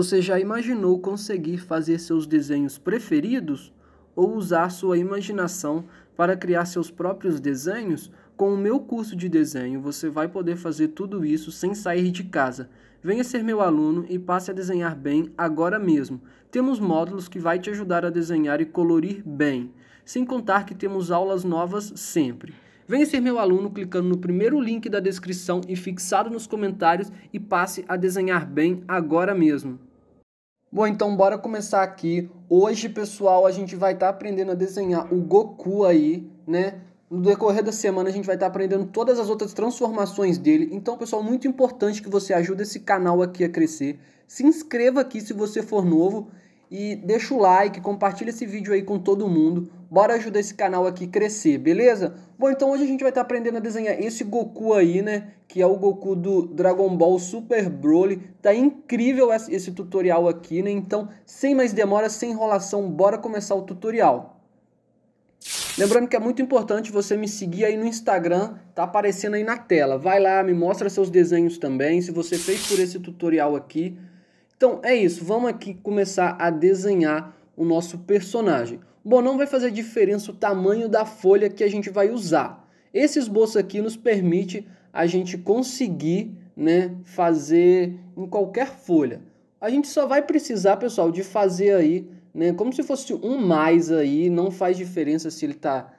Você já imaginou conseguir fazer seus desenhos preferidos? Ou usar sua imaginação para criar seus próprios desenhos? Com o meu curso de desenho, você vai poder fazer tudo isso sem sair de casa. Venha ser meu aluno e passe a desenhar bem agora mesmo. Temos módulos que vai te ajudar a desenhar e colorir bem, sem contar que temos aulas novas sempre. Venha ser meu aluno clicando no primeiro link da descrição e fixado nos comentários e passe a desenhar bem agora mesmo. Bom, então bora começar aqui. Hoje, pessoal, a gente vai estar tá aprendendo a desenhar o Goku aí, né? No decorrer da semana a gente vai estar tá aprendendo todas as outras transformações dele. Então, pessoal, muito importante que você ajude esse canal aqui a crescer. Se inscreva aqui se você for novo e deixa o like, compartilha esse vídeo aí com todo mundo. Bora ajudar esse canal aqui crescer, beleza? Bom, então hoje a gente vai estar tá aprendendo a desenhar esse Goku aí, né? Que é o Goku do Dragon Ball Super Broly. Tá incrível esse tutorial aqui, né? Então, sem mais demora, sem enrolação, bora começar o tutorial. Lembrando que é muito importante você me seguir aí no Instagram, tá aparecendo aí na tela. Vai lá, me mostra seus desenhos também, se você fez por esse tutorial aqui. Então é isso, vamos aqui começar a desenhar o nosso personagem. Bom, não vai fazer diferença o tamanho da folha que a gente vai usar. Esse esboço aqui nos permite a gente conseguir né, fazer em qualquer folha. A gente só vai precisar, pessoal, de fazer aí, né, como se fosse um mais aí, não faz diferença se ele está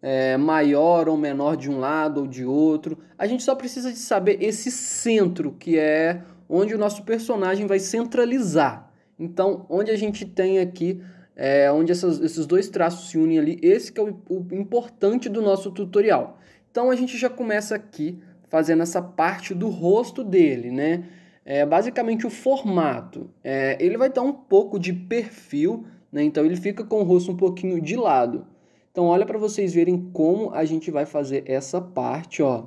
é, maior ou menor de um lado ou de outro. A gente só precisa de saber esse centro que é onde o nosso personagem vai centralizar. Então, onde a gente tem aqui, é, onde essas, esses dois traços se unem ali, esse que é o, o importante do nosso tutorial. Então, a gente já começa aqui fazendo essa parte do rosto dele, né? É, basicamente o formato. É, ele vai dar um pouco de perfil, né? Então ele fica com o rosto um pouquinho de lado. Então olha para vocês verem como a gente vai fazer essa parte, ó.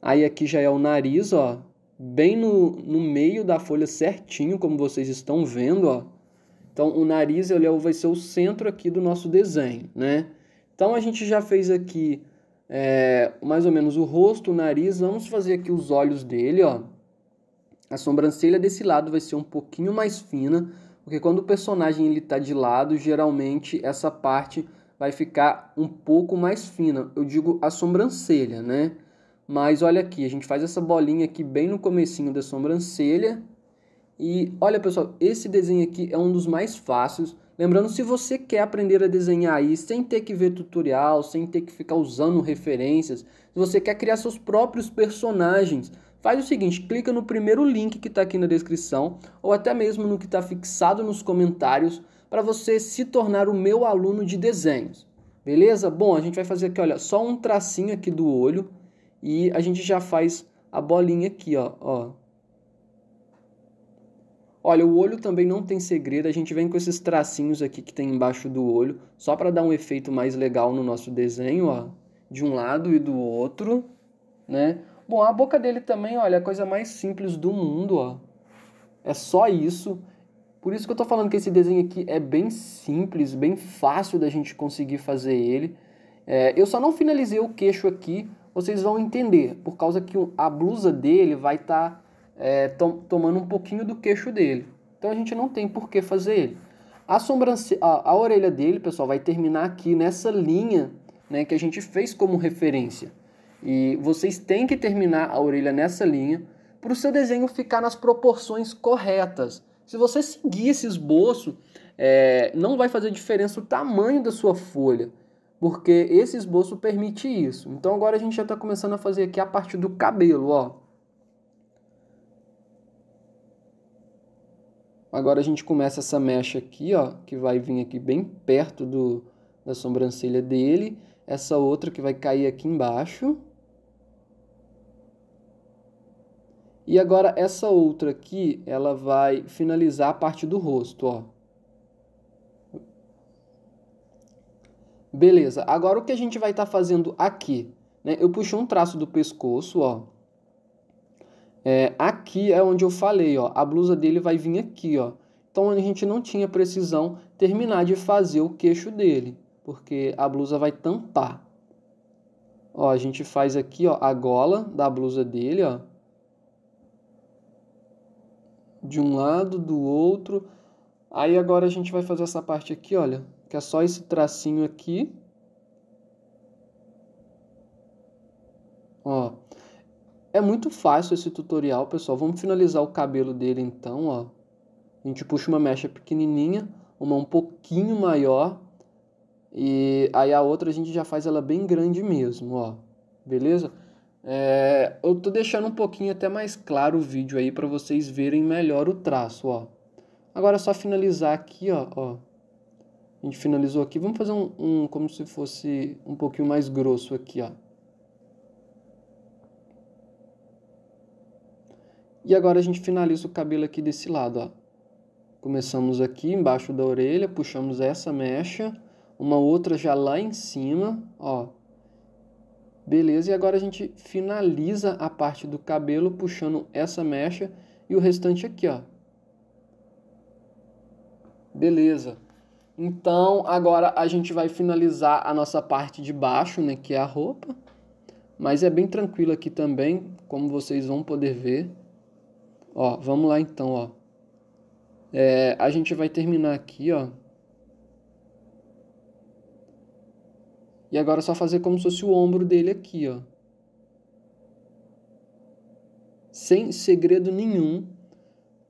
Aí aqui já é o nariz, ó bem no, no meio da folha certinho, como vocês estão vendo, ó. Então, o nariz ele é vai ser o centro aqui do nosso desenho, né? Então, a gente já fez aqui é, mais ou menos o rosto, o nariz. Vamos fazer aqui os olhos dele, ó. A sobrancelha desse lado vai ser um pouquinho mais fina, porque quando o personagem ele tá de lado, geralmente essa parte vai ficar um pouco mais fina. Eu digo a sobrancelha, né? Mas olha aqui, a gente faz essa bolinha aqui bem no comecinho da sobrancelha. E olha pessoal, esse desenho aqui é um dos mais fáceis. Lembrando, se você quer aprender a desenhar aí sem ter que ver tutorial, sem ter que ficar usando referências, se você quer criar seus próprios personagens, faz o seguinte, clica no primeiro link que está aqui na descrição ou até mesmo no que está fixado nos comentários para você se tornar o meu aluno de desenhos. Beleza? Bom, a gente vai fazer aqui, olha, só um tracinho aqui do olho e a gente já faz a bolinha aqui, ó, ó. Olha, o olho também não tem segredo, a gente vem com esses tracinhos aqui que tem embaixo do olho, só para dar um efeito mais legal no nosso desenho, ó, de um lado e do outro, né? Bom, a boca dele também, olha, é a coisa mais simples do mundo, ó. É só isso. Por isso que eu tô falando que esse desenho aqui é bem simples, bem fácil da gente conseguir fazer ele. É, eu só não finalizei o queixo aqui, vocês vão entender, por causa que a blusa dele vai estar tá, é, tomando um pouquinho do queixo dele. Então a gente não tem por que fazer ele. A, sobrancelha, a, a orelha dele, pessoal, vai terminar aqui nessa linha né, que a gente fez como referência. E vocês têm que terminar a orelha nessa linha para o seu desenho ficar nas proporções corretas. Se você seguir esse esboço, é, não vai fazer diferença o tamanho da sua folha porque esse esboço permite isso. Então agora a gente já está começando a fazer aqui a parte do cabelo, ó. Agora a gente começa essa mecha aqui, ó, que vai vir aqui bem perto do, da sobrancelha dele. Essa outra que vai cair aqui embaixo. E agora essa outra aqui, ela vai finalizar a parte do rosto, ó. Beleza, agora o que a gente vai estar tá fazendo aqui? Né? Eu puxei um traço do pescoço, ó. É, aqui é onde eu falei, ó. A blusa dele vai vir aqui, ó. Então a gente não tinha precisão terminar de fazer o queixo dele, porque a blusa vai tampar. Ó, a gente faz aqui, ó, a gola da blusa dele, ó. De um lado, do outro. Aí agora a gente vai fazer essa parte aqui, olha que é só esse tracinho aqui. Ó, é muito fácil esse tutorial, pessoal. Vamos finalizar o cabelo dele então, ó. A gente puxa uma mecha pequenininha, uma um pouquinho maior. E aí a outra a gente já faz ela bem grande mesmo, ó. Beleza? É, eu tô deixando um pouquinho até mais claro o vídeo aí para vocês verem melhor o traço, ó. Agora é só finalizar aqui, ó, ó a gente finalizou aqui. Vamos fazer um, um como se fosse um pouquinho mais grosso aqui, ó. E agora a gente finaliza o cabelo aqui desse lado, ó. Começamos aqui embaixo da orelha, puxamos essa mecha, uma outra já lá em cima, ó. Beleza, e agora a gente finaliza a parte do cabelo puxando essa mecha e o restante aqui, ó. Beleza. Então, agora a gente vai finalizar a nossa parte de baixo, né, que é a roupa. Mas é bem tranquilo aqui também, como vocês vão poder ver. Ó, vamos lá então, ó. É, a gente vai terminar aqui, ó. E agora é só fazer como se fosse o ombro dele aqui, ó. Sem segredo nenhum.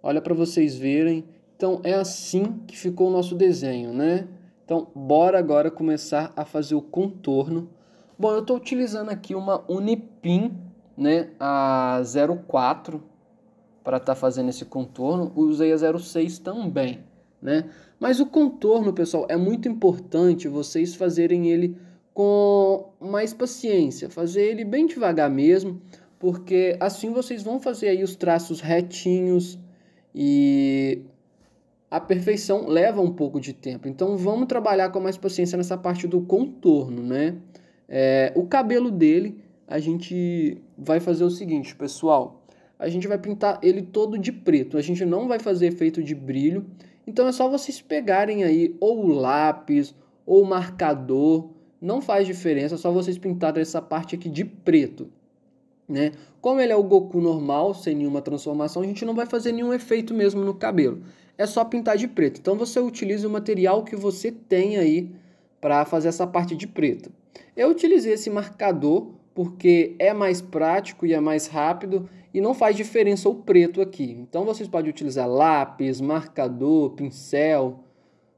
Olha para vocês verem. Então é assim que ficou o nosso desenho, né? Então bora agora começar a fazer o contorno. Bom, eu estou utilizando aqui uma Unipin, né, a 04 para estar tá fazendo esse contorno. Usei a 06 também, né? Mas o contorno, pessoal, é muito importante vocês fazerem ele com mais paciência, fazer ele bem devagar mesmo, porque assim vocês vão fazer aí os traços retinhos e a perfeição leva um pouco de tempo. Então vamos trabalhar com mais paciência nessa parte do contorno, né? É, o cabelo dele, a gente vai fazer o seguinte, pessoal. A gente vai pintar ele todo de preto. A gente não vai fazer efeito de brilho. Então é só vocês pegarem aí ou o lápis ou o marcador. Não faz diferença, é só vocês pintarem essa parte aqui de preto. Né? Como ele é o Goku normal, sem nenhuma transformação, a gente não vai fazer nenhum efeito mesmo no cabelo é só pintar de preto. Então você utiliza o material que você tem aí para fazer essa parte de preto. Eu utilizei esse marcador porque é mais prático e é mais rápido e não faz diferença o preto aqui. Então vocês podem utilizar lápis, marcador, pincel.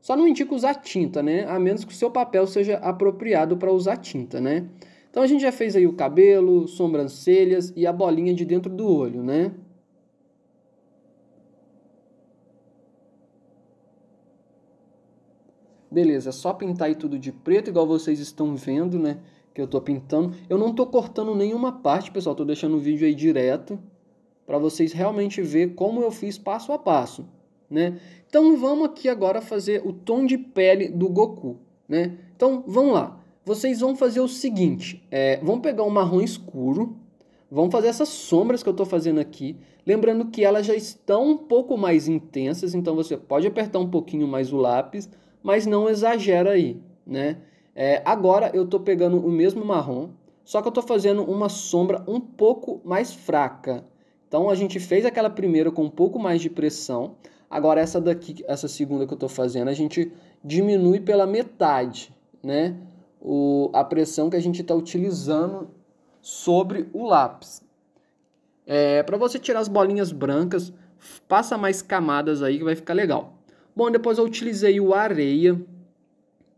Só não indico usar tinta, né? A menos que o seu papel seja apropriado para usar tinta, né? Então a gente já fez aí o cabelo, sobrancelhas e a bolinha de dentro do olho, né? Beleza, é só pintar aí tudo de preto, igual vocês estão vendo, né? Que eu tô pintando. Eu não tô cortando nenhuma parte, pessoal. Tô deixando o vídeo aí direto para vocês realmente ver como eu fiz passo a passo, né? Então vamos aqui agora fazer o tom de pele do Goku, né? Então vamos lá. Vocês vão fazer o seguinte, é, vão pegar um marrom escuro, vão fazer essas sombras que eu estou fazendo aqui, lembrando que elas já estão um pouco mais intensas, então você pode apertar um pouquinho mais o lápis mas não exagera aí, né? É, agora eu estou pegando o mesmo marrom, só que eu estou fazendo uma sombra um pouco mais fraca. Então a gente fez aquela primeira com um pouco mais de pressão, agora essa daqui, essa segunda que eu estou fazendo, a gente diminui pela metade, né? O, a pressão que a gente está utilizando sobre o lápis. É, Para você tirar as bolinhas brancas, passa mais camadas aí que vai ficar legal. Bom, depois eu utilizei o areia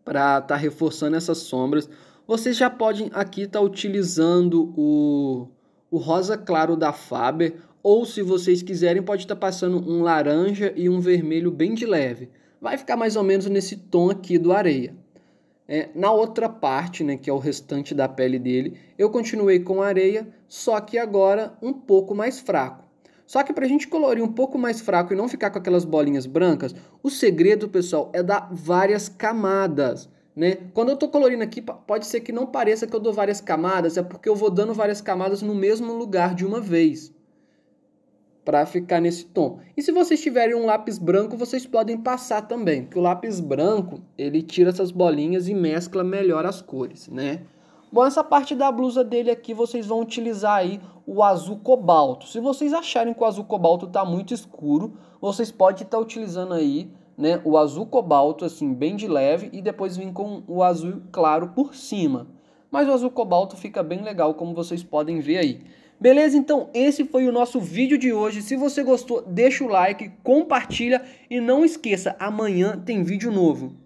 para estar tá reforçando essas sombras. Vocês já podem aqui estar tá utilizando o, o rosa claro da Faber, ou se vocês quiserem, pode estar tá passando um laranja e um vermelho bem de leve. Vai ficar mais ou menos nesse tom aqui do areia. É, na outra parte, né, que é o restante da pele dele, eu continuei com areia, só que agora um pouco mais fraco. Só que para a gente colorir um pouco mais fraco e não ficar com aquelas bolinhas brancas, o segredo, pessoal, é dar várias camadas. Né? Quando eu estou colorindo aqui, pode ser que não pareça que eu dou várias camadas, é porque eu vou dando várias camadas no mesmo lugar de uma vez para ficar nesse tom. E se vocês tiverem um lápis branco, vocês podem passar também, porque o lápis branco, ele tira essas bolinhas e mescla melhor as cores, né? Bom, essa parte da blusa dele aqui, vocês vão utilizar aí o azul cobalto. Se vocês acharem que o azul cobalto está muito escuro, vocês podem estar tá utilizando aí né, o azul cobalto, assim, bem de leve, e depois vir com o azul claro por cima. Mas o azul cobalto fica bem legal, como vocês podem ver aí. Beleza? Então esse foi o nosso vídeo de hoje. Se você gostou, deixa o like, compartilha e não esqueça, amanhã tem vídeo novo.